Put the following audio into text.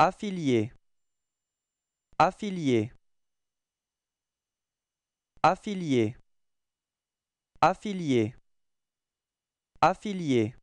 Affilié. Affilié. Affilié. Affilié. Affilié.